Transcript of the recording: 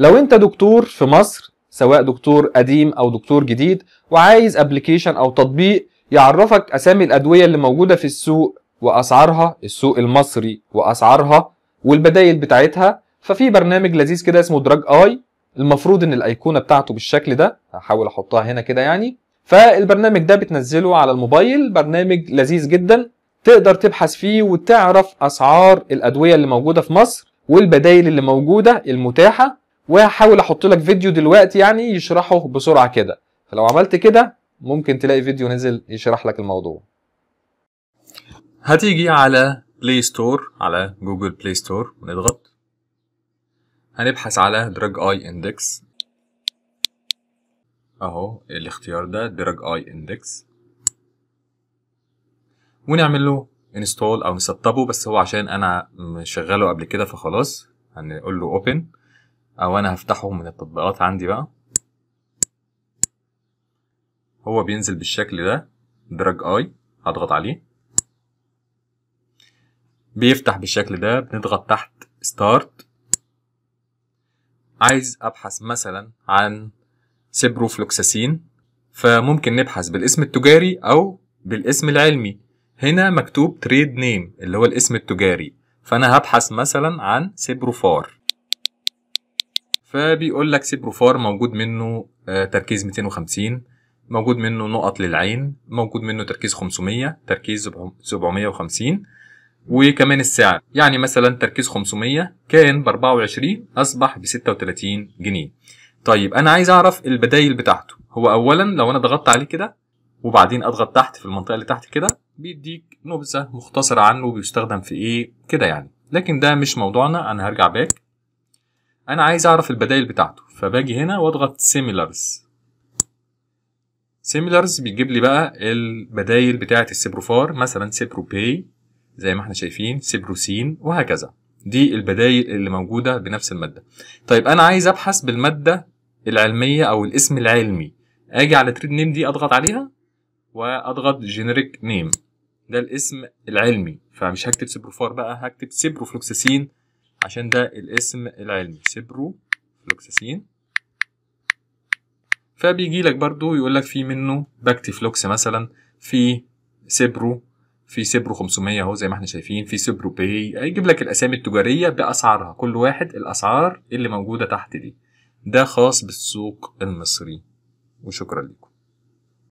لو انت دكتور في مصر سواء دكتور قديم او دكتور جديد وعايز ابلكيشن او تطبيق يعرفك اسامي الادويه اللي موجوده في السوق واسعارها السوق المصري واسعارها والبدايل بتاعتها ففي برنامج لذيذ كده اسمه دراج اي المفروض ان الايقونه بتاعته بالشكل ده هحاول احطها هنا كده يعني فالبرنامج ده بتنزله على الموبايل برنامج لذيذ جدا تقدر تبحث فيه وتعرف اسعار الادويه اللي موجوده في مصر والبدايل اللي موجوده المتاحه وهحاول احط لك فيديو دلوقتي يعني يشرحه بسرعه كده فلو عملت كده ممكن تلاقي فيديو نزل يشرح لك الموضوع هتيجي على بلاي ستور على جوجل بلاي ستور ونضغط هنبحث على دراج اي اندكس اهو الاختيار ده دراج اي اندكس ونعمل له انستول او نسطبه بس هو عشان انا مشغله قبل كده فخلاص هنقول له اوبن او انا هفتحه من التطبيقات عندي بقى هو بينزل بالشكل ده دراج اي هضغط عليه بيفتح بالشكل ده بنضغط تحت ستارت عايز ابحث مثلا عن سيبروفلوكساسين فممكن نبحث بالاسم التجاري او بالاسم العلمي هنا مكتوب تريد نيم اللي هو الاسم التجاري فانا هبحث مثلا عن سيبروفار فبيقول لك سيبروفار موجود منه آه، تركيز 250 موجود منه نقط للعين موجود منه تركيز 500 تركيز 750 وكمان السعر يعني مثلا تركيز 500 كان ب 24 اصبح ب 36 جنيه طيب انا عايز اعرف البدايل بتاعته هو اولا لو انا ضغطت عليه كده وبعدين اضغط تحت في المنطقه اللي تحت كده بيديك نبذه مختصره عنه بيستخدم في ايه كده يعني لكن ده مش موضوعنا انا هرجع باك انا عايز اعرف البدائل بتاعته فباجي هنا واضغط سيميلرز سيميلرز بيجيب لي بقى البدائل بتاعه السيبروفار مثلا سيبروبي زي ما احنا شايفين سيبروسين وهكذا دي البدائل اللي موجوده بنفس الماده طيب انا عايز ابحث بالماده العلميه او الاسم العلمي اجي على تريد نيم دي اضغط عليها واضغط جينيريك نيم ده الاسم العلمي فمش هكتب سيبروفار بقى هكتب سيبروفلوكساسين عشان ده الاسم العلمي سيبرو فلوكساسين فبيجي لك برضو يقول لك في منه باكتيفلوكس مثلا في سيبرو في سيبرو 500 اهو زي ما احنا شايفين في سيبرو بي هيجيب لك الاسامي التجاريه باسعارها كل واحد الاسعار اللي موجوده تحت دي ده خاص بالسوق المصري وشكرا لكم